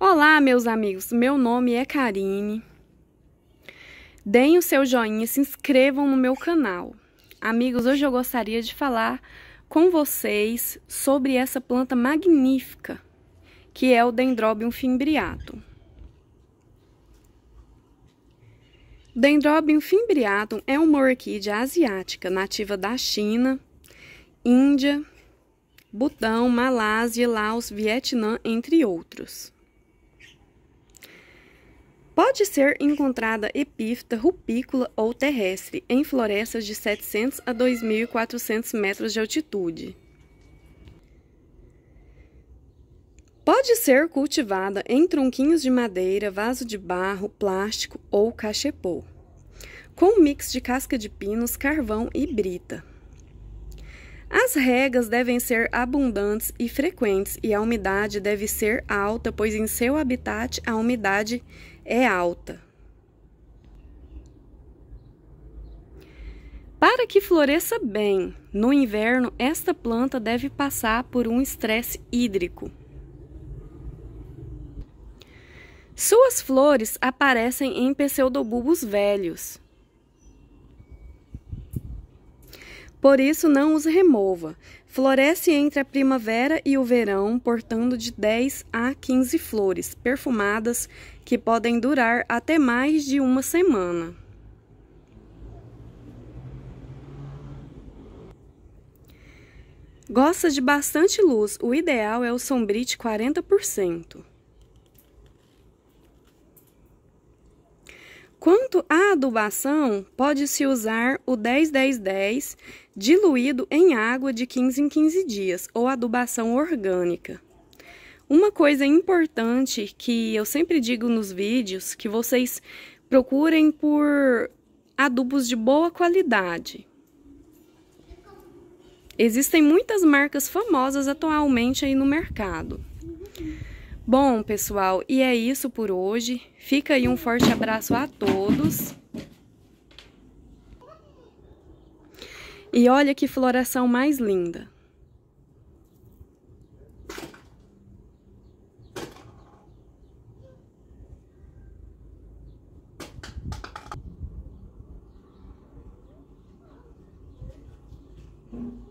Olá, meus amigos. Meu nome é Karine. Deem o seu joinha, e se inscrevam no meu canal. Amigos, hoje eu gostaria de falar com vocês sobre essa planta magnífica, que é o Dendrobium fimbriatum. Dendrobium fimbriatum é uma orquídea asiática nativa da China, Índia, Butão, Malásia, Laos, Vietnã, entre outros. Pode ser encontrada epífita rupícola ou terrestre em florestas de 700 a 2.400 metros de altitude. Pode ser cultivada em tronquinhos de madeira, vaso de barro, plástico ou cachepô, com um mix de casca de pinos, carvão e brita. As regas devem ser abundantes e frequentes e a umidade deve ser alta, pois em seu habitat a umidade é alta. Para que floresça bem no inverno, esta planta deve passar por um estresse hídrico. Suas flores aparecem em pseudobulbos velhos. Por isso não os remova. Floresce entre a primavera e o verão, portando de 10 a 15 flores perfumadas que podem durar até mais de uma semana. Gosta de bastante luz, o ideal é o sombrite 40%. Quanto à adubação, pode-se usar o 10-10-10 diluído em água de 15 em 15 dias, ou adubação orgânica. Uma coisa importante que eu sempre digo nos vídeos, que vocês procurem por adubos de boa qualidade. Existem muitas marcas famosas atualmente aí no mercado. Bom, pessoal, e é isso por hoje. Fica aí um forte abraço a todos. E olha que floração mais linda. Thank